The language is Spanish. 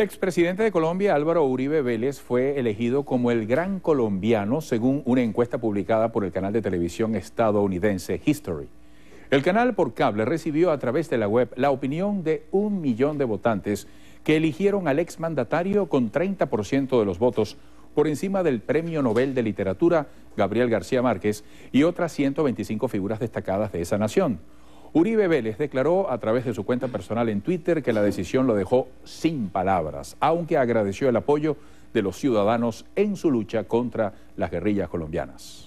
El expresidente de Colombia, Álvaro Uribe Vélez, fue elegido como el gran colombiano según una encuesta publicada por el canal de televisión estadounidense History. El canal por cable recibió a través de la web la opinión de un millón de votantes que eligieron al exmandatario con 30% de los votos por encima del Premio Nobel de Literatura Gabriel García Márquez y otras 125 figuras destacadas de esa nación. Uribe Vélez declaró a través de su cuenta personal en Twitter que la decisión lo dejó sin palabras, aunque agradeció el apoyo de los ciudadanos en su lucha contra las guerrillas colombianas.